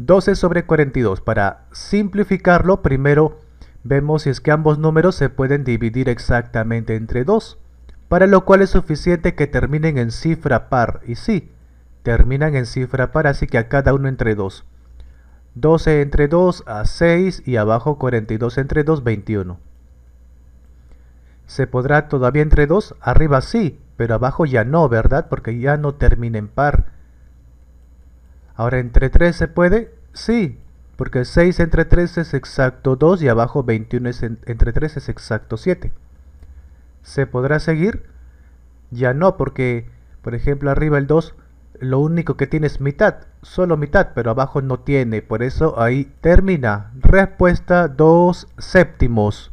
12 sobre 42. Para simplificarlo, primero vemos si es que ambos números se pueden dividir exactamente entre 2, para lo cual es suficiente que terminen en cifra par, y sí, terminan en cifra par, así que a cada uno entre 2. 12 entre 2 a 6 y abajo 42 entre 2, 21. ¿Se podrá todavía entre 2? Arriba sí, pero abajo ya no, ¿verdad? Porque ya no termina en par. Ahora, ¿entre 3 se puede? Sí, porque 6 entre 3 es exacto 2 y abajo 21 entre 3 es exacto 7. ¿Se podrá seguir? Ya no, porque, por ejemplo, arriba el 2 lo único que tiene es mitad, solo mitad, pero abajo no tiene, por eso ahí termina. Respuesta 2 séptimos.